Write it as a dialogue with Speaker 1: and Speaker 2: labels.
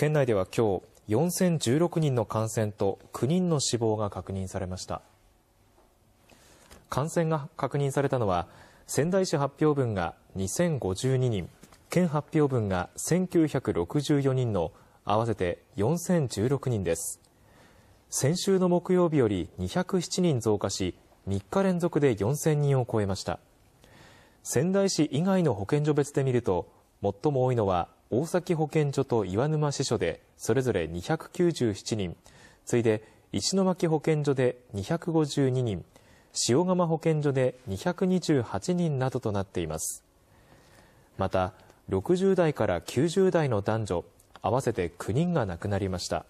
Speaker 1: 県内では今日、4016人の感染と9人の死亡が確認されました。感染が確認されたのは、仙台市発表分が2052人、県発表分が1964人の合わせて4016人です。先週の木曜日より207人増加し、3日連続で4000人を超えました。仙台市以外の保健所別で見ると、最も多いのは大崎保健所と岩沼支所でそれぞれ297人、次いで石巻保健所で252人、塩釜保健所で228人などとなっています。また、60代から90代の男女合わせて9人が亡くなりました。